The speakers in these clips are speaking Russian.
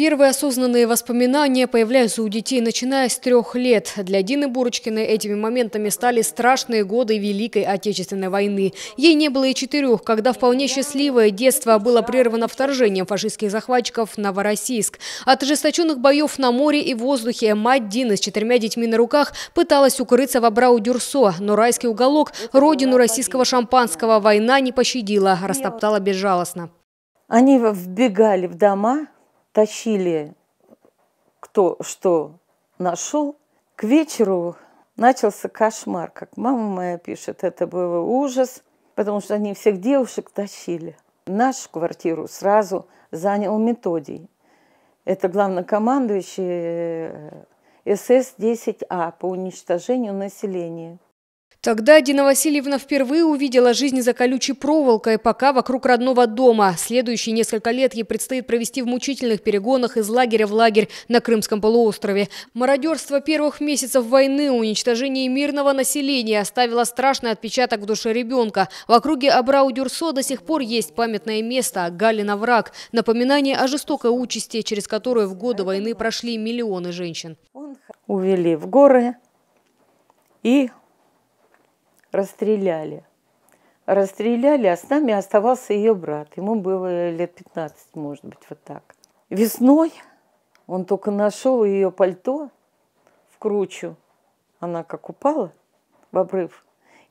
Первые осознанные воспоминания появляются у детей, начиная с трех лет. Для Дины Бурочкиной этими моментами стали страшные годы Великой Отечественной войны. Ей не было и четырех, когда вполне счастливое детство было прервано вторжением фашистских захватчиков в Новороссийск. От ожесточенных боев на море и воздухе мать Дины с четырьмя детьми на руках пыталась укрыться в Абрау-Дюрсо, но райский уголок, родину российского шампанского, война не пощадила, растоптала безжалостно. Они вбегали в дома, тащили кто что нашел. К вечеру начался кошмар, как мама моя пишет, это был ужас, потому что они всех девушек тащили. Нашу квартиру сразу занял Методий. Это главнокомандующий э, э, СС-10А по уничтожению населения. Тогда Дина Васильевна впервые увидела жизнь за колючей проволокой, пока вокруг родного дома. Следующие несколько лет ей предстоит провести в мучительных перегонах из лагеря в лагерь на Крымском полуострове. Мародерство первых месяцев войны, уничтожение мирного населения оставило страшный отпечаток в душе ребенка. В округе Абрау-Дюрсо до сих пор есть памятное место – Галина враг. Напоминание о жестокой участи, через которую в годы войны прошли миллионы женщин. Увели в горы и расстреляли. Расстреляли, а с нами оставался ее брат. Ему было лет 15, может быть, вот так. Весной он только нашел ее пальто в кручу. Она как упала в обрыв.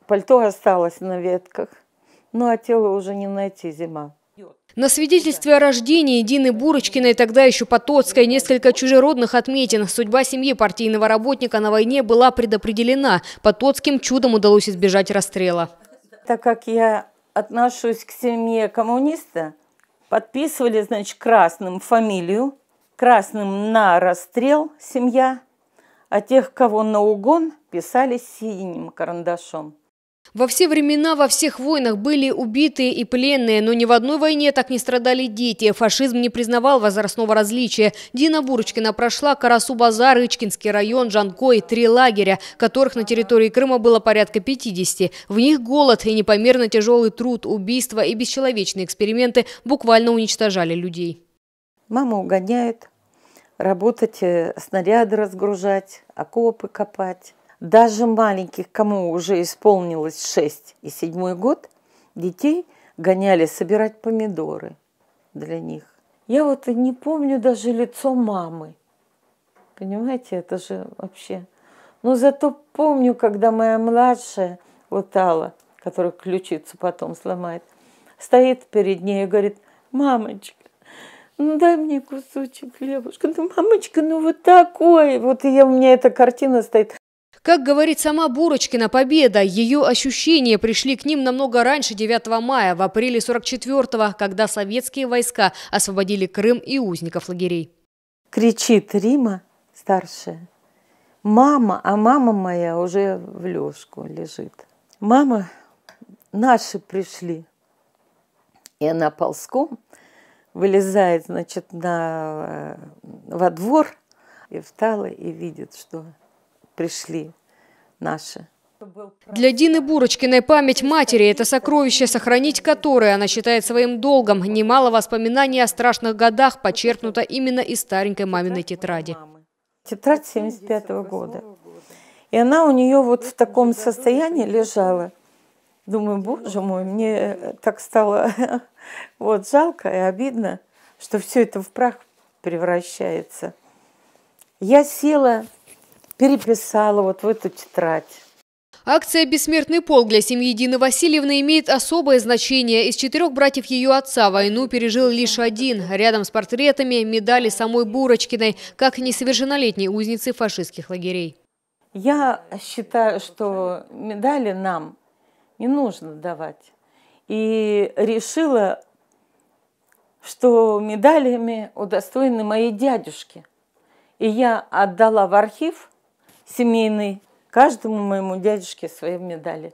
Пальто осталось на ветках. Ну, а тело уже не найти зима. На свидетельстве о рождении Дины Бурочкиной, тогда еще Потоцкой, несколько чужеродных отметин. Судьба семьи партийного работника на войне была предопределена. Потоцким чудом удалось избежать расстрела. Так как я отношусь к семье коммуниста, подписывали, значит, красным фамилию, красным на расстрел семья, а тех, кого на угон, писали синим карандашом. Во все времена, во всех войнах были убитые и пленные, но ни в одной войне так не страдали дети. Фашизм не признавал возрастного различия. Дина Бурочкина прошла Карасу-Базар, Ичкинский район, Жанкой, три лагеря, которых на территории Крыма было порядка 50. В них голод и непомерно тяжелый труд, убийства и бесчеловечные эксперименты буквально уничтожали людей. Мама угоняет, работать, э, снаряды разгружать, окопы копать даже маленьких, кому уже исполнилось 6 и 7 год, детей гоняли собирать помидоры для них. Я вот не помню даже лицо мамы. Понимаете, это же вообще... Но зато помню, когда моя младшая, вот Алла, которая ключицу потом сломает, стоит перед ней и говорит, мамочка, ну дай мне кусочек хлебушка. Ну, мамочка, ну вот такой. Вот я, у меня эта картина стоит. Как говорит сама Бурочкина, победа, ее ощущения пришли к ним намного раньше 9 мая, в апреле 44-го, когда советские войска освободили Крым и узников лагерей. Кричит Рима старшая. Мама, а мама моя уже в лёжку лежит. Мама, наши пришли. И она ползком вылезает, значит, на, э, во двор и встала и видит, что пришли наши. Для Дины Бурочкиной память матери – это сокровище, сохранить которое она считает своим долгом. Немало воспоминаний о страшных годах подчеркнуто именно из старенькой маминой тетради. Тетрадь 75 -го года. И она у нее вот в таком состоянии лежала. Думаю, боже мой, мне так стало вот жалко и обидно, что все это в прах превращается. Я села переписала вот в эту тетрадь. Акция «Бессмертный полк» для семьи Дины Васильевны имеет особое значение. Из четырех братьев ее отца войну пережил лишь один. Рядом с портретами медали самой Бурочкиной, как несовершеннолетней узницы фашистских лагерей. Я считаю, что медали нам не нужно давать. И решила, что медалями удостоены мои дядюшки. И я отдала в архив – семейный. Каждому моему дядюшке свои медали.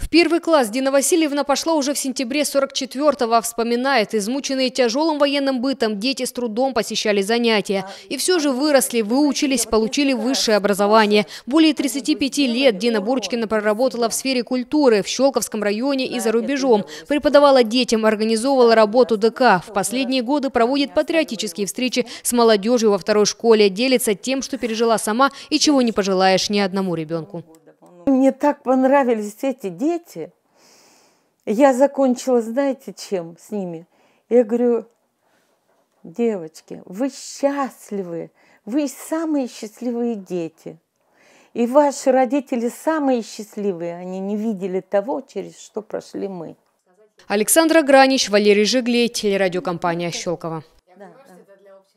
В первый класс Дина Васильевна пошла уже в сентябре 44-го, вспоминает, измученные тяжелым военным бытом, дети с трудом посещали занятия. И все же выросли, выучились, получили высшее образование. Более 35 лет Дина Бурчкина проработала в сфере культуры в Щелковском районе и за рубежом. Преподавала детям, организовывала работу ДК. В последние годы проводит патриотические встречи с молодежью во второй школе, делится тем, что пережила сама и чего не пожелаешь ни одному ребенку. Мне так понравились эти дети. Я закончила, знаете, чем с ними? Я говорю, девочки, вы счастливы, вы самые счастливые дети. И ваши родители самые счастливые, они не видели того, через что прошли мы. Александра Гранич, Валерий Жиглей, телерадиокомпания «Щелково».